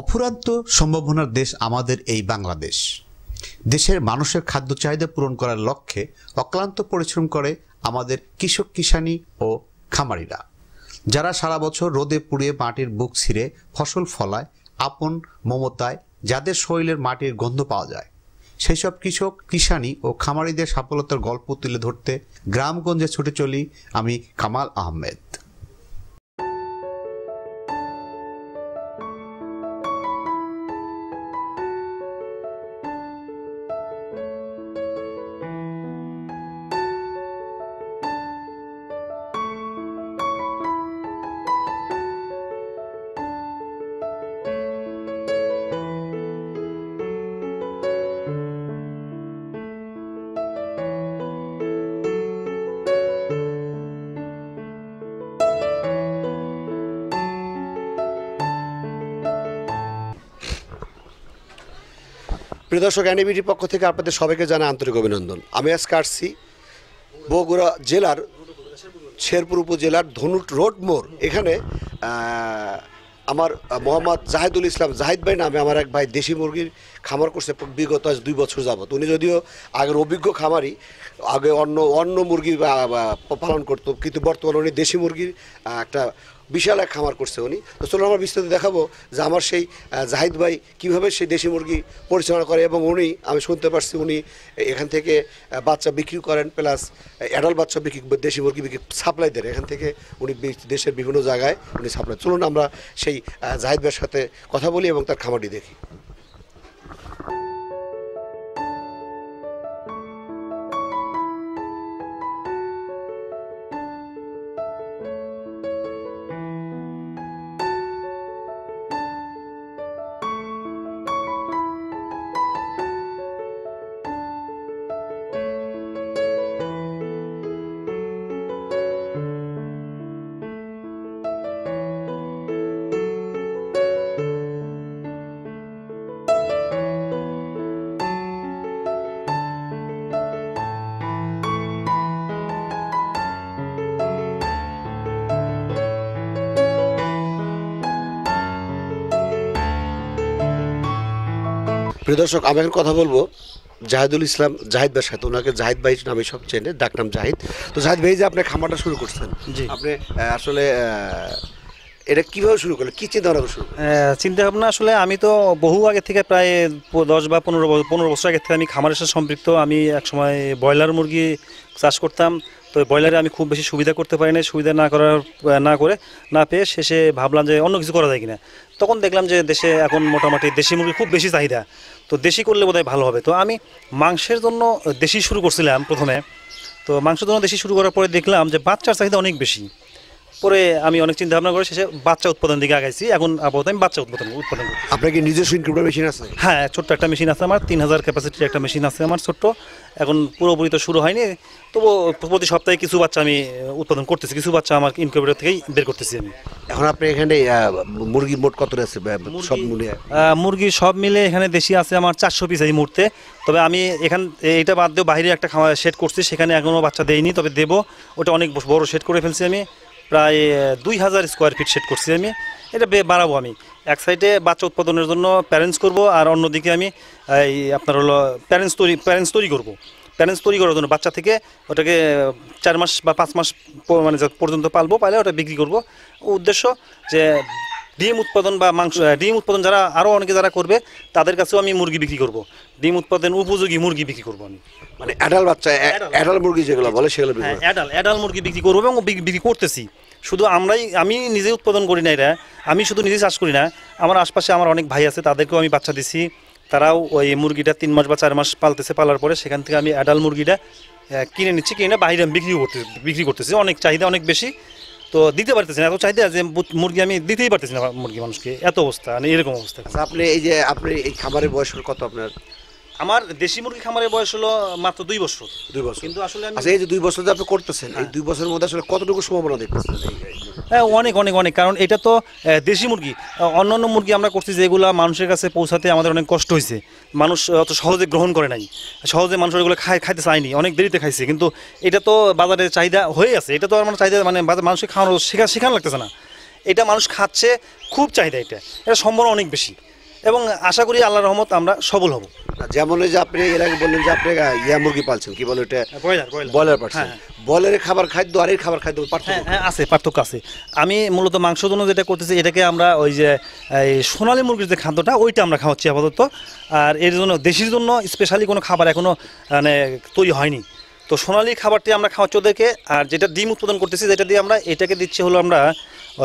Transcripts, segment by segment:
অফুরান্ত সম্ভাবনার দেশ আমাদের এই বাংলাদেশ দেশের মানুষের খাদ্য চাহিদা পূরণ করার লক্ষ্যে অক্লান্ত পরিশ্রম করে আমাদের কৃষক কিষানি ও খামারিরা যারা সারা বছর রোদে পুড়িয়ে মাটির বুক ছিঁড়ে ফসল ফলায় আপন মমতায় যাদের শরীরের মাটির গন্ধ পাওয়া যায় সেই সব কৃষক কিষানি ও খামারিদের সফলতার গল্প তুলে ধরতে গ্রামগঞ্জে ছুটে চলি আমি কামাল আহমেদ প্রিয়দর্শক এনএবিটির পক্ষ থেকে আপনাদের সবাইকে জানা আন্তরিক অভিনন্দন আমি আজকে আসছি বগুড়া জেলার শেরপুর উপজেলার ধনুট রোড মোড় এখানে আমার মোহাম্মদ জাহিদুল ইসলাম জাহিদ ভাই নামে আমার এক ভাই দেশি মুরগির খামার করছে বিগত আজ দুই বছর যাবত উনি যদিও আগের অভিজ্ঞ খামারি আগে অন্য অন্য মুরগি পালন করতো কিন্তু বর্তমানে উনি দেশি মুরগির একটা বিশাল এক খামার করছে উনি তো চলুন আমরা বিস্তারিত দেখাবো যে আমার সেই জাহিদ ভাই কীভাবে সেই দেশি মুরগি পরিচালনা করে এবং উনি আমি শুনতে পারছি উনি এখান থেকে বাচ্চা বিক্রি করেন প্লাস অ্যাডাল্ট বাচ্চা বিক্রি দেশি মুরগি বিক্রি সাপ্লাই দেন এখান থেকে উনি দেশের বিভিন্ন জায়গায় উনি সাপ্লাই চলুন আমরা সেই জাহিদ ভাইয়ের সাথে কথা বলি এবং তার খামারটি দেখি প্রিয় দর্শক আমি এখন কথা বলবো জাহিদুল ইসলাম জাহিদ ভাইয়ের সাথে ওনাকে জাহিদ ভাই নামে সব চেনে নাম জাহিদ তো জাহিদ ভাই যে আপনি খামারটা শুরু করছেন জি আপনি আসলে এটা কীভাবে শুরু করলেন কী চিন্তা ভাবনা শুরু চিন্তা ভাবনা আসলে আমি তো বহু আগে থেকে প্রায় দশ বা পনেরো পনেরো বছর আগে থেকে আমি খামারের সাথে সম্পৃক্ত আমি একসময় ব্রয়লার মুরগি চাষ করতাম তো ব্রয়লারে আমি খুব বেশি সুবিধা করতে পারি না সুবিধা না করার না করে না পেয়ে শেষে ভাবলাম যে অন্য কিছু করা যায় কিনা তখন দেখলাম যে দেশে এখন মোটামুটি দেশি মুরগি খুব বেশি চাহিদা তো দেশি করলে বোধহয় ভালো হবে তো আমি মাংসের জন্য দেশি শুরু করছিলাম প্রথমে তো মাংসের জন্য দেশি শুরু করার পরে দেখলাম যে বাচ্চার চাহিদা অনেক বেশি পরে আমি অনেক চিন্তা ভাবনা করে শেষে বাচ্চা উৎপাদন দিকে আগাইছি এখন আপাতত আমি বাচ্চা উৎপাদন উৎপাদন করছি আপনার কি নিজস্ব ইনকিউবেটর মেশিন আছে হ্যাঁ ছোট্ট একটা মেশিন আছে আমার তিন হাজার ক্যাপাসিটির একটা মেশিন আছে আমার ছোট্ট এখন পুরোপুরি তো শুরু হয়নি তবু প্রতি সপ্তাহে কিছু বাচ্চা আমি উৎপাদন করতেছি কিছু বাচ্চা আমার ইনকিউবেটর থেকেই বের করতেছি আমি এখন আপনি এখানে মুরগি মোট কত আছে সব মিলে মুরগি সব মিলে এখানে দেশি আছে আমার চারশো পিস এই মুহূর্তে তবে আমি এখান এটা বাদ দিয়েও বাইরে একটা খাওয়া সেট করছি সেখানে এখনও বাচ্চা দেয়নি তবে দেবো ওটা অনেক বড় সেট করে ফেলছি আমি প্রায় দুই হাজার স্কোয়ার ফিট সেট করছি আমি এটা বাড়াবো আমি এক সাইডে বাচ্চা উৎপাদনের জন্য প্যারেন্টস করব আর অন্যদিকে আমি এই আপনার হলো প্যারেন্টস তৈরি প্যারেন্টস তৈরি করবো প্যারেন্টস তৈরি করার জন্য বাচ্চা থেকে ওটাকে চার মাস বা পাঁচ মাস মানে পর্যন্ত পালবো পালে ওটা বিক্রি করব উদ্দেশ্য যে ডিম উৎপাদন বা মাংস ডিম উৎপাদন যারা আরও অনেকে যারা করবে তাদের কাছেও আমি মুরগি বিক্রি করব ডিম উৎপাদন উপযোগী মুরগি বিক্রি করব আমি মানে অ্যাডাল বাচ্চা অ্যাডাল মুরগি যেগুলো বলে সেগুলো অ্যাডাল অ্যাডাল মুরগি বিক্রি করবো এবং বিক্রি করতেছি শুধু আমরাই আমি নিজে উৎপাদন করি না এটা আমি শুধু নিজে চাষ করি না আমার আশপাশে আমার অনেক ভাই আছে তাদেরকেও আমি বাচ্চা দিছি তারাও ওই মুরগিটা তিন মাস বা চার মাস পালতেছে পালার পরে সেখান থেকে আমি অ্যাডাল মুরগিটা কিনে নিচ্ছি কিনে বাইরে আমি বিক্রি করতে বিক্রি করতেছি অনেক চাহিদা অনেক বেশি তো দিতে পারতেছি না এত চাহিদা যে মুরগি আমি দিতেই পারতেছি না মুরগি মানুষকে এত অবস্থা মানে এরকম অবস্থা আচ্ছা, আপনি এই যে আপনি এই খাবারের বয়স কত আপনার আমার দেশি মুরগি খামারের বয়স হলো মাত্র দুই বছর দুই বছর কিন্তু আসলে আচ্ছা এই যে দুই বছর যে আপনি করতেছেন এই হ্যাঁ। দুই বছরের মধ্যে আসলে কতটুকু সম্ভাবনা দেখতেছেন হ্যাঁ অনেক অনেক অনেক কারণ এটা তো দেশি মুরগি অন্যান্য মুরগি আমরা করছি যেগুলো মানুষের কাছে পৌঁছাতে আমাদের অনেক কষ্ট হয়েছে মানুষ অত সহজে গ্রহণ করে নাই সহজে মানুষ ওইগুলো খাই খাইতে চায়নি অনেক দেরিতে খাইছে কিন্তু এটা তো বাজারে চাহিদা হয়ে আছে এটা তো আমার মানে চাহিদা মানে মানুষকে খাওয়ানো শেখা শেখানো লাগতেছে না এটা মানুষ খাচ্ছে খুব চাহিদা এটা এটা সম্ভাবনা অনেক বেশি এবং আশা করি আল্লাহ রহমত আমরা সবল হব যেমন ওই যে আপনি এর আগে বললেন যে আপনি ইয়া মুরগি পালছেন কি বলে ওটা হ্যাঁ, ব্রয়লার হ্যাঁ, পালছেন হ্যাঁ। ব্রয়লারের খাবার খাদ্য আর এর খাবার খাদ্য পার্থক্য হ্যাঁ আছে পার্থক্য আছে আমি মূলত মাংস জন্য যেটা করতেছি এটাকে আমরা ওই যে এই সোনালি মুরগির যে খাদ্যটা ওইটা আমরা খাওয়াচ্ছি আপাতত আর এর জন্য দেশির জন্য স্পেশালি কোনো খাবার এখনও মানে তৈরি হয়নি তো সোনালি খাবারটি আমরা খাওয়াচ্ছি ওদেরকে আর যেটা ডিম উৎপাদন করতেছি যেটা দিয়ে আমরা এটাকে দিচ্ছি হলো আমরা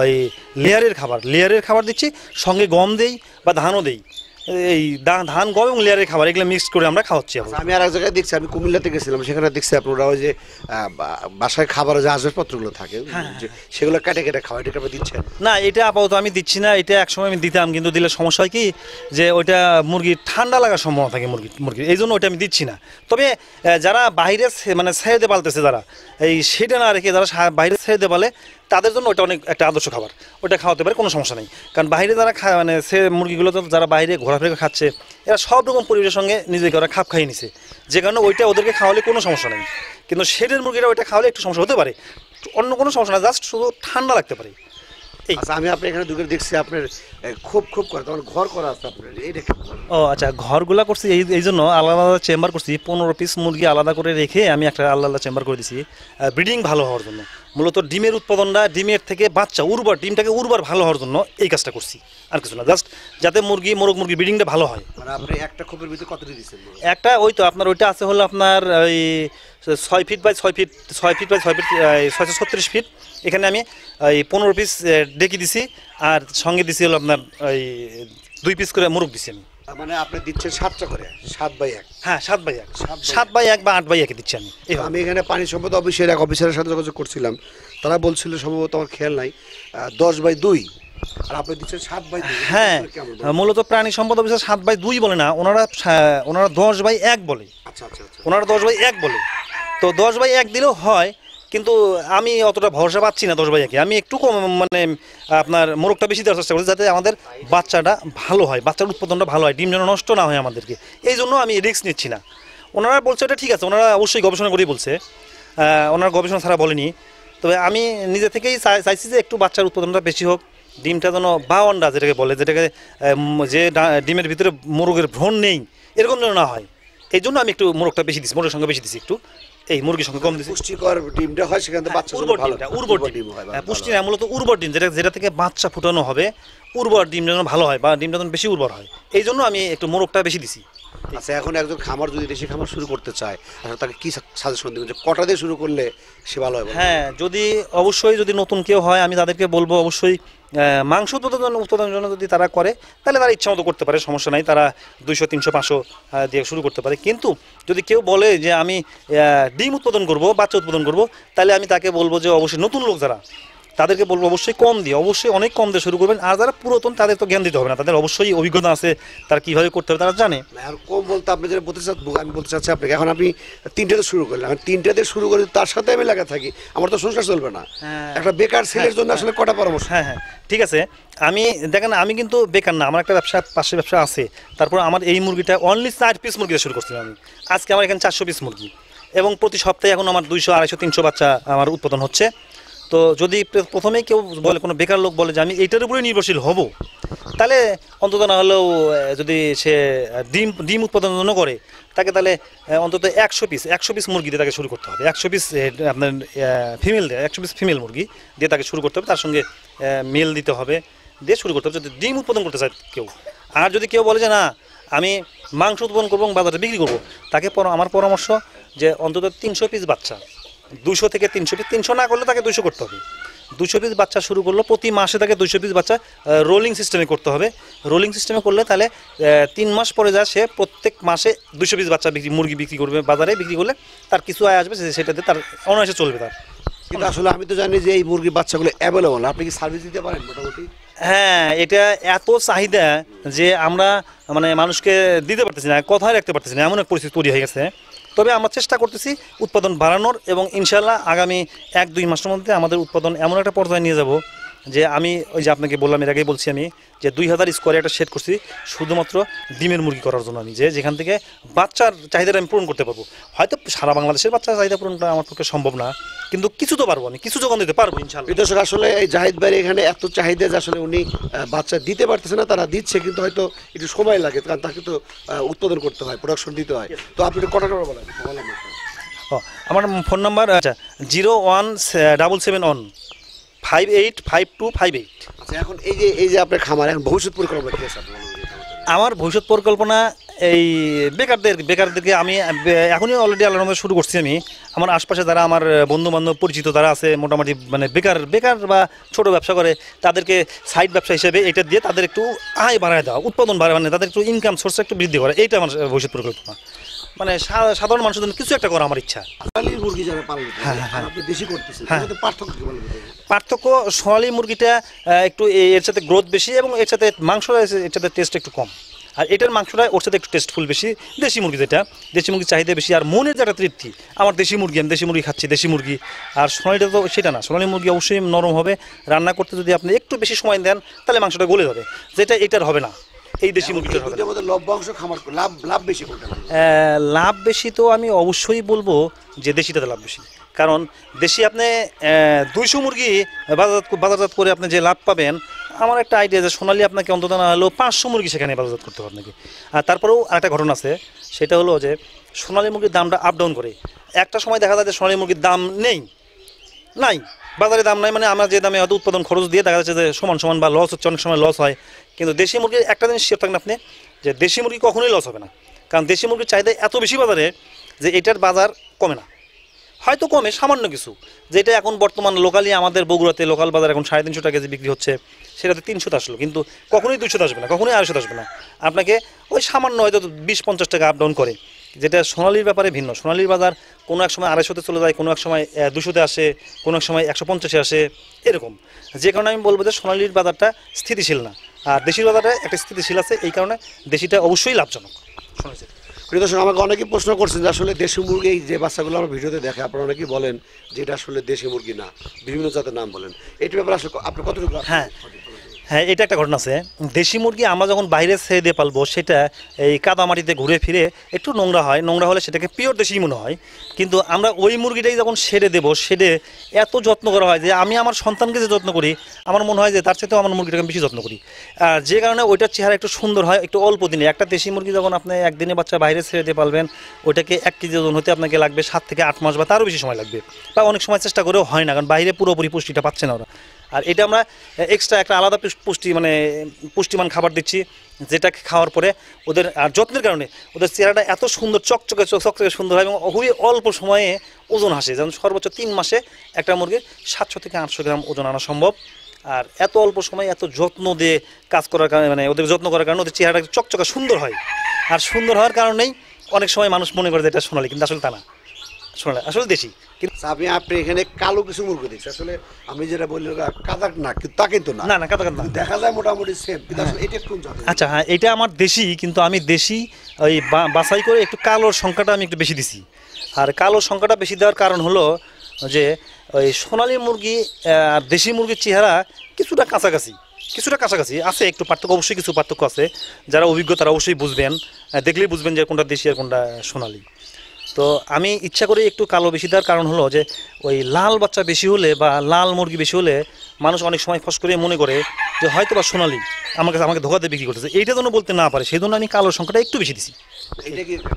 ওই লেয়ারের খাবার লেয়ারের খাবার দিচ্ছি সঙ্গে গম দেই বা ধানও দেই এই ধান গম এবং লেয়ারের খাবার এগুলো মিক্স করে আমরা খাওয়াচ্ছি আমি আর এক জায়গায় দেখছি আমি কুমিল্লাতে গেছিলাম সেখানে দেখছি আপনারা ওই যে বাসায় খাবারের যে আসবাবপত্রগুলো থাকে হ্যাঁ, হ্যাঁ, সেগুলো কেটে কেটে খাওয়া এটা আপনি দিচ্ছেন না এটা আপাতত আমি দিচ্ছি না এটা একসময় আমি দিতাম কিন্তু দিলে সমস্যা হয় কি যে ওইটা মুরগির ঠান্ডা লাগার সম্ভাবনা থাকে মুরগি মুরগির এই জন্য ওইটা আমি দিচ্ছি না তবে যারা বাইরে মানে ছেড়ে দিয়ে পালতেছে যারা এই সেটা না রেখে যারা বাইরে ছেড়ে দিয়ে পালে তাদের জন্য ওটা অনেক একটা আদর্শ খাবার ওটা খাওয়াতে পারে কোনো সমস্যা নেই কারণ বাইরে যারা খা মানে সে মুরগিগুলো যারা বাইরে ঘোরাফেরা খাচ্ছে এরা সব রকম পরিবেশের সঙ্গে নিজেকে ওরা খাপ খাইয়ে নিছে যে কারণে ওইটা ওদেরকে খাওয়ালে কোনো সমস্যা নেই কিন্তু শেডের মুরগিরা ওইটা খাওয়ালে একটু সমস্যা হতে পারে অন্য কোনো সমস্যা না জাস্ট শুধু ঠান্ডা লাগতে পারে আচ্ছা, আমি আপনি এখানে দুঃখে দেখছি আপনার খুব খুব করে তখন ঘর করা আছে আপনার এই রেখে ও আচ্ছা ঘরগুলা করছি এই এই জন্য আলাদা আলাদা চেম্বার করছি পনেরো পিস মুরগি আলাদা করে রেখে আমি একটা আলাদা আলাদা চেম্বার করে দিছি ব্রিডিং ভালো হওয়ার জন্য মূলত ডিমের উৎপাদনটা ডিমের থেকে বাচ্চা উর্বর ডিমটাকে উর্বর ভালো হওয়ার জন্য এই কাজটা করছি আর কিছু না জাস্ট যাতে মুরগি মোরগ মুরগি ব্রিডিংটা ভালো হয় মানে একটা একটা ওই তো আপনার ওইটা আছে হলো আপনার ওই ছয় ফিট বাই ছয় ফিট ছয় ফিট বাই ছয় ফিট ছয়শো ছত্রিশ ফিট এখানে আমি ওই পনেরো পিস ডেকে দিছি আর সঙ্গে দিছি হলো আপনার ওই দুই পিস করে মোরগ দিছি আমি মানে আপনি দিচ্ছেন সাতটা করে সাত বাই এক হ্যাঁ সাত বাই এক সাত বাই এক বা আট বাই একে দিচ্ছি আমি আমি এখানে পানি সম্পদ অফিসের এক অফিসারের সাথে যোগাযোগ করছিলাম তারা বলছিল সম্ভবত আমার খেয়াল নাই দশ বাই দুই আর আপনি দিচ্ছেন সাত বাই হ্যাঁ মূলত প্রাণী সম্পদ অফিসার সাত বাই দুই বলে না ওনারা ওনারা দশ বাই এক বলে আচ্ছা, আচ্ছা, আচ্ছা। ওনারা দশ বাই এক বলে তো দশ বাই এক দিলেও হয় কিন্তু আমি অতটা ভরসা পাচ্ছি না দশ ভাইয়াকে আমি একটু কম মানে আপনার মোরগটা বেশি দেওয়ার চেষ্টা করছি যাতে আমাদের বাচ্চাটা ভালো হয় বাচ্চার উৎপাদনটা ভালো হয় ডিম যেন নষ্ট না হয় আমাদেরকে এই জন্য আমি রিস্ক নিচ্ছি না ওনারা বলছে এটা ঠিক আছে ওনারা অবশ্যই গবেষণা করেই বলছে ওনারা গবেষণা ছাড়া বলেনি তবে আমি নিজে থেকেই চাইছি যে একটু বাচ্চার উৎপাদনটা বেশি হোক ডিমটা যেন বা অন্ডা যেটাকে বলে যেটাকে যে ডিমের ভিতরে মোরগের ভ্রণ নেই এরকম যেন না হয় এই জন্য আমি একটু মোরগটা বেশি দিচ্ছি মোরগের সঙ্গে বেশি দিচ্ছি একটু এই মুরগির সংখ্যা কম দিচ্ছে পুষ্টিকর ডিমটা হয় সেখান থেকে হ্যাঁ, বাচ্চা উর্বর ডিমটা উর্বর ডিম হ্যাঁ, হয় পুষ্টি না মূলত উর্বর ডিম যেটা যেটা থেকে বাচ্চা ফুটানো হবে উর্বর ডিম যেন ভালো হয় বা ডিমটা যেন বেশি উর্বর হয় এই জন্য আমি একটু মোরগটা বেশি দিছি আচ্ছা এখন একজন খামার যদি দেশি খামার শুরু করতে চায় আচ্ছা তাকে কী সাজেশন দেবেন যে কটা দিয়ে শুরু করলে সে ভালো হবে হ্যাঁ যদি অবশ্যই যদি নতুন কেউ হয় আমি তাদেরকে বলবো অবশ্যই মাংস উৎপাদন উৎপাদনের জন্য যদি তারা করে তাহলে তারা ইচ্ছা মতো করতে পারে সমস্যা নাই তারা দুইশো তিনশো পাঁচশো দিয়ে শুরু করতে পারে কিন্তু যদি কেউ বলে যে আমি ডিম উৎপাদন করব বাচ্চা উৎপাদন করব তাহলে আমি তাকে বলবো যে অবশ্যই নতুন লোক যারা তাদেরকে বলবো অবশ্যই কম দিয়ে অবশ্যই অনেক কম দিয়ে শুরু করবেন আর যারা পুরাতন তাদের তো জ্ঞান দিতে হবে না তাদের অবশ্যই অভিজ্ঞতা আছে তারা কীভাবে করতে হবে তারা জানে আর কম বলতে আপনি যেটা বলতে চাচ্ছি আমি বলতে চাচ্ছি আপনাকে এখন আপনি তিনটাতে শুরু করলেন তিনটাতে শুরু করে তার সাথে আমি লাগা থাকি আমার তো সংসার চলবে না হ্যাঁ। একটা বেকার ছেলের হ্যাঁ, জন্য হ্যাঁ। আসলে কটা পরামর্শ হ্যাঁ হ্যাঁ ঠিক আছে আমি দেখেন আমি কিন্তু বেকার না আমার একটা ব্যবসা পাশে ব্যবসা আছে তারপর আমার এই মুরগিটা অনলি চার পিস মুরগিটা শুরু করছিলাম আমি আজকে আমার এখানে চারশো পিস মুরগি এবং প্রতি সপ্তাহে এখন আমার দুইশো আড়াইশো তিনশো বাচ্চা আমার উৎপাদন হচ্ছে তো যদি প্রথমেই কেউ বলে কোনো বেকার লোক বলে যে আমি এইটার উপরে নির্ভরশীল হব তাহলে অন্তত না হলেও যদি সে ডিম ডিম উৎপাদন জন্য করে তাকে তাহলে অন্তত একশো পিস একশো পিস মুরগি দিয়ে তাকে শুরু করতে হবে একশো পিস আপনার ফিমেল দেয় একশো পিস ফিমেল মুরগি দিয়ে তাকে শুরু করতে হবে তার সঙ্গে মেল দিতে হবে দিয়ে শুরু করতে হবে যদি ডিম উৎপাদন করতে চায় কেউ আর যদি কেউ বলে যে না আমি মাংস উৎপাদন করবো এবং বাজারে বিক্রি করব তাকে আমার পরামর্শ যে অন্তত তিনশো পিস বাচ্চা দুশো থেকে তিনশো পিস তিনশো না করলে তাকে দুশো করতে হবে দুশো পিস বাচ্চা শুরু করলো প্রতি মাসে তাকে দুশো পিস বাচ্চা রোলিং সিস্টেমে করতে হবে রোলিং সিস্টেমে করলে তাহলে তিন মাস পরে যা সে প্রত্যেক মাসে দুশো পিস বাচ্চা বিক্রি মুরগি বিক্রি করবে বাজারে বিক্রি করলে তার কিছু আয় আসবে সেটা দিয়ে তার অনায়াসে চলবে তার কিন্তু আসলে আমি তো জানি যে এই মুরগির বাচ্চাগুলো অ্যাভেলেবল আপনি কি সার্ভিস দিতে পারেন মোটামুটি হ্যাঁ এটা এত চাহিদা যে আমরা মানে মানুষকে দিতে পারতেছি না কথায় রাখতে পারতেছি না এমন এক পরিস্থিতি তৈরি হয়ে গেছে তবে আমরা চেষ্টা করতেছি উৎপাদন বাড়ানোর এবং ইনশাল্লাহ আগামী এক দুই মাসের মধ্যে আমাদের উৎপাদন এমন একটা পর্যায়ে নিয়ে যাব যে আমি ওই যে আপনাকে বললাম এর আগেই বলছি আমি যে দুই হাজার স্কোয়ারে একটা সেট করছি শুধুমাত্র ডিমের মুরগি করার জন্য আমি যে যেখান থেকে বাচ্চার চাহিদাটা আমি পূরণ করতে পারবো হয়তো সারা বাংলাদেশের বাচ্চার চাহিদা পূরণটা আমার পক্ষে সম্ভব না কিন্তু কিছু তো পারবো আমি কিছু যোগান দিতে পারবো ইনশাল্লাহ আসলে এই জাহিদ ভাই এখানে এত চাহিদা যে আসলে উনি বাচ্চা দিতে পারতেছে না তারা দিচ্ছে কিন্তু হয়তো একটু সময় লাগে কারণ তাকে তো উৎপাদন করতে হয় প্রোডাকশন দিতে হয় তো আপনি কটা বলেন আমার ফোন নাম্বার আচ্ছা zero one double seven one five eight five two five eight আচ্ছা, এখন এই যে এই যে আপনার এখন ভবিষ্যৎ পরিকল্পনা আমার ভবিষ্যৎ পরিকল্পনা এই বেকারদের বেকারদেরকে আমি এখনই অলরেডি আলোচনা শুরু করছি আমি আমার আশপাশে যারা আমার বন্ধু বান্ধব পরিচিত যারা আছে মোটামুটি মানে বেকার বেকার বা ছোট ব্যবসা করে তাদেরকে সাইড ব্যবসা হিসেবে এটা দিয়ে তাদের একটু আয় বাড়ায় দেওয়া উৎপাদন বাড়ায় মানে তাদের একটু ইনকাম সোর্স একটু বৃদ্ধি করে এইটা আমার ভবিষ্যৎ পরিকল্পনা মানে সাধারণ মানুষের জন্য কিছু একটা করা আমার ইচ্ছা হ্যাঁ, হ্যাঁ, হ্যাঁ। পার্থক্য সোনালি মুরগিটা একটু এর সাথে গ্রোথ বেশি এবং এর সাথে মাংস এর সাথে টেস্ট একটু কম আর এটার মাংসটা ওর সাথে একটু টেস্টফুল বেশি দেশি মুরগি যেটা দেশি মুরগির চাহিদা বেশি আর মনের যেটা তৃপ্তি আমার দেশি মুরগি আমি দেশি মুরগি খাচ্ছি দেশি মুরগি আর সোনালিটা তো সেটা না সোনালি মুরগি অবশ্যই নরম হবে রান্না করতে যদি আপনি একটু বেশি সময় দেন তাহলে মাংসটা গলে যাবে যেটা এটার হবে না এই দেশি মুরগিটার হবে লভ্যাংশ খামার লাভ লাভ বেশি লাভ বেশি তো আমি অবশ্যই বলবো যে দেশিটাতে লাভ বেশি কারণ দেশি আপনি দুইশো মুরগি বাজারজাত বাজারজাত করে আপনি যে লাভ পাবেন আমার একটা আইডিয়া যে সোনালি আপনাকে অন্তত না হলেও পাঁচশো মুরগি সেখানে বাজারজাত করতে হবে নাকি আর তারপরেও আরেকটা ঘটনা আছে সেটা হলো যে সোনালি মুরগির দামটা আপ ডাউন করে একটা সময় দেখা যায় যে সোনালি মুরগির দাম নেই নাই বাজারে দাম নাই মানে আমরা যে দামে হয়তো উৎপাদন খরচ দিয়ে দেখা যাচ্ছে যে সমান সমান বা লস হচ্ছে অনেক সময় লস হয় কিন্তু দেশি মুরগির একটা জিনিস শেয়ার থাকেন আপনি যে দেশি মুরগি কখনোই লস হবে না কারণ দেশি মুরগির চাহিদা এত বেশি বাজারে যে এটার বাজার কমে না হয়তো কমে সামান্য কিছু যেটা এখন বর্তমান লোকালি আমাদের বগুড়াতে লোকাল বাজার এখন সাড়ে তিনশো টাকা কেজি বিক্রি হচ্ছে সেটাতে তিনশোতে আসলো কিন্তু কখনোই দুশোতে আসবে না কখনোই আড়াইশোতে আসবে না আপনাকে ওই সামান্য হয়তো বিশ পঞ্চাশ টাকা আপ ডাউন করে যেটা সোনালির ব্যাপারে ভিন্ন সোনালির বাজার কোনো এক সময় আড়াইশোতে চলে যায় কোনো এক সময় দুশোতে আসে কোনো এক সময় একশো পঞ্চাশে আসে এরকম যে কারণে আমি বলবো যে সোনালির বাজারটা স্থিতিশীল না আর দেশির বাজারে একটা স্থিতিশীল আছে এই কারণে দেশিটা অবশ্যই লাভজনক প্রিয় দর্শক আমাকে অনেকেই প্রশ্ন করছেন যে আসলে দেশি মুরগি এই যে বাচ্চাগুলো আমরা ভিডিওতে দেখে আপনারা অনেকেই বলেন যে এটা আসলে দেশি মুরগি না বিভিন্ন জাতের নাম বলেন এটি ব্যাপারে আসলে আপনি কতটুকু হ্যাঁ হ্যাঁ এটা একটা ঘটনা আছে দেশি মুরগি আমরা যখন বাইরে ছেড়ে দিয়ে পালবো সেটা এই কাদামাটিতে ঘুরে ফিরে একটু নোংরা হয় নোংরা হলে সেটাকে পিওর দেশি মনে হয় কিন্তু আমরা ওই মুরগিটাই যখন সেরে দেবো সেরে এত যত্ন করা হয় যে আমি আমার সন্তানকে যে যত্ন করি আমার মনে হয় যে তার সাথেও আমার মুরগিটাকে বেশি যত্ন করি আর যে কারণে ওইটার চেহারা একটু সুন্দর হয় একটু অল্প দিনে একটা দেশি মুরগি যখন আপনি একদিনে বাচ্চা বাইরে ছেড়ে দিয়ে পালবেন ওইটাকে এক কেজি ওজন হতে আপনাকে লাগবে সাত থেকে আট মাস বা তারও বেশি সময় লাগবে বা অনেক সময় চেষ্টা করেও হয় না কারণ বাইরে পুরোপুরি পুষ্টিটা পাচ্ছে না ওরা আর এটা আমরা এক্সট্রা একটা আলাদা পুষ্টি মানে পুষ্টিমান খাবার দিচ্ছি যেটা খাওয়ার পরে ওদের আর যত্নের কারণে ওদের চেহারাটা এত সুন্দর চকচকে চকচকে সুন্দর হয় এবং খুবই অল্প সময়ে ওজন আসে যেমন সর্বোচ্চ তিন মাসে একটা মুরগির সাতশো থেকে আটশো গ্রাম ওজন আনা সম্ভব আর এত অল্প সময় এত যত্ন দিয়ে কাজ করার কারণে মানে ওদের যত্ন করার কারণে ওদের চেহারাটা চকচকে সুন্দর হয় আর সুন্দর হওয়ার কারণেই অনেক সময় মানুষ মনে করে যে এটা শোনালি কিন্তু আসলে তা না সোনালি আসলে দেশি কিন্তু আমি আচ্ছা, আপনি এখানে কালো কিছু মুরগি দেখছি আসলে আমি যেটা বললি কাদাক না কিন্তু তা কিন্তু না না কাদাক না দেখা যায় মোটামুটি সেম হ্যাঁ। এটা কোন জাতের আচ্ছা হ্যাঁ এটা আমার দেশি কিন্তু আমি দেশি ওই বাছাই করে একটু কালোর সংখ্যাটা আমি একটু বেশি দিছি আর কালোর সংখ্যাটা বেশি দেওয়ার কারণ হলো যে ওই সোনালি মুরগি আর দেশি মুরগির চেহারা কিছুটা কাছাকাছি কিছুটা কাছাকাছি আছে একটু পার্থক্য অবশ্যই কিছু পার্থক্য আছে যারা অভিজ্ঞ তারা অবশ্যই বুঝবেন দেখলেই বুঝবেন যে কোনটা দেশি আর কোনটা সোনালি তো আমি ইচ্ছা করি একটু কালো বেশি দেওয়ার কারণ হলো যে ওই লাল বাচ্চা বেশি হলে বা লাল মুরগি বেশি হলে মানুষ অনেক সময় ফস করে মনে করে যে হয়তো বা সোনালি আমার কাছে আমাকে ধোকাতে বিক্রি করতেছে এইটা যেন বলতে না পারে সেই জন্য আমি কালো সংখ্যাটা একটু বেশি দিছি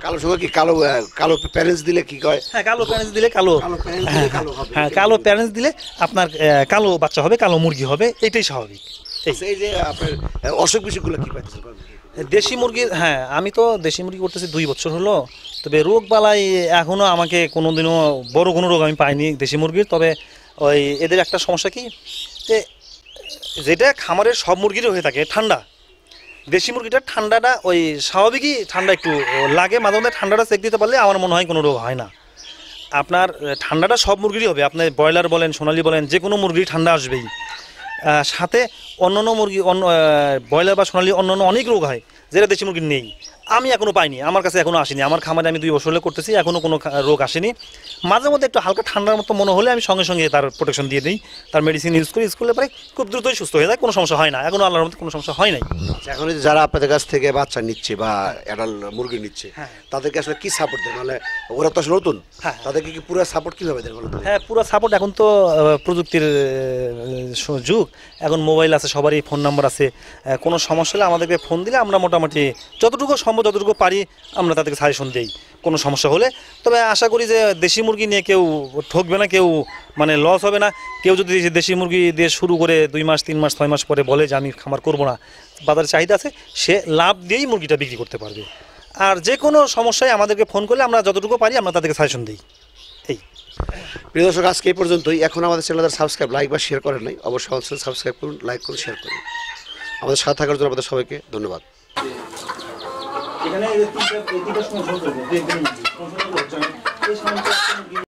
কালো সংখ্যা কি কালো কালো প্যারেন্টস দিলে কি কয় হ্যাঁ কালো দিলে কালো হ্যাঁ কালো প্যারেন্টস দিলে আপনার কালো বাচ্চা হবে কালো মুরগি হবে এটাই স্বাভাবিক আচ্ছা, আপনার অসুখ বিসুখগুলো কী পাচ্ছে দেশি মুরগি হ্যাঁ আমি তো দেশি মুরগি করতেছি দুই বছর হলো তবে রোগ বালাই এখনও আমাকে কোনোদিনও বড় কোনো রোগ আমি পাইনি দেশি মুরগির তবে ওই এদের একটা সমস্যা কি যে যেটা খামারের সব মুরগিরই হয়ে থাকে ঠান্ডা দেশি মুরগিটা ঠান্ডাটা ওই স্বাভাবিকই ঠান্ডা একটু লাগে মাঝে মধ্যে ঠান্ডাটা চেক দিতে পারলে আমার মনে হয় কোনো রোগ হয় না আপনার ঠান্ডাটা সব মুরগিরই হবে আপনি ব্রয়লার বলেন সোনালি বলেন যে কোনো মুরগির ঠান্ডা আসবেই সাথে অন্যান্য মুরগি অন্য ব্রয়লার বা সোনালি অন্যান্য অনেক রোগ হয় যেটা দেশি মুরগির নেই আমি এখনও পাইনি আমার কাছে এখনও আসেনি আমার খামারে আমি দুই বছর করতেছি এখনও কোনো রোগ আসেনি মাঝে মধ্যে একটু হালকা ঠান্ডার মতো মনে হলে আমি সঙ্গে সঙ্গে তার প্রোটেকশন দিয়ে দিই তার মেডিসিন ইউজ করি ইউজ করলে পরে খুব দ্রুতই সুস্থ হয়ে যায় কোনো সমস্যা হয় না এখনও আল্লাহর মধ্যে কোনো সমস্যা হয় নাই আচ্ছা, এখন যারা আপনাদের কাছ থেকে বাচ্চা নিচ্ছে বা অ্যাডাল মুরগি নিচ্ছে হ্যাঁ। তাদেরকে আসলে কি সাপোর্ট দেয় মানে ওরা তো আসলে নতুন হ্যাঁ তাদেরকে কি পুরো সাপোর্ট কীভাবে দেন হ্যাঁ পুরো সাপোর্ট এখন তো প্রযুক্তির যুগ এখন মোবাইল আছে সবারই ফোন নাম্বার আছে কোনো সমস্যা হলে আমাদেরকে ফোন দিলে আমরা মোটামুটি যতটুকু সম্ভব যতটুকু পারি আমরা তাদেরকে সাজেশন দিই কোনো সমস্যা হলে তবে আশা করি যে দেশি মুরগি নিয়ে কেউ ঠকবে না কেউ মানে লস হবে না কেউ যদি দেশি মুরগি দিয়ে শুরু করে দুই মাস তিন মাস ছয় মাস পরে বলে যে আমি খামার করবো না বাজারে চাহিদা আছে সে লাভ দিয়েই মুরগিটা বিক্রি করতে পারবে আর যে কোনো সমস্যায় আমাদেরকে ফোন করলে আমরা যতটুকু পারি আমরা তাদেরকে সাজেশন দিই এই প্রিয় দর্শক আজকে এই পর্যন্তই এখন আমাদের চ্যানেলটা সাবস্ক্রাইব লাইক বা শেয়ার করেন নাই অবশ্যই অবশ্যই সাবস্ক্রাইব করুন লাইক করুন শেয়ার করুন আমাদের সাথে থাকার জন্য আমাদের সবাইকে ধন্যবাদ এখানে তিনটা তিনটা সংশোধন করবো দু একদিনের মধ্যে সংশোধন করছে এই সমস্যা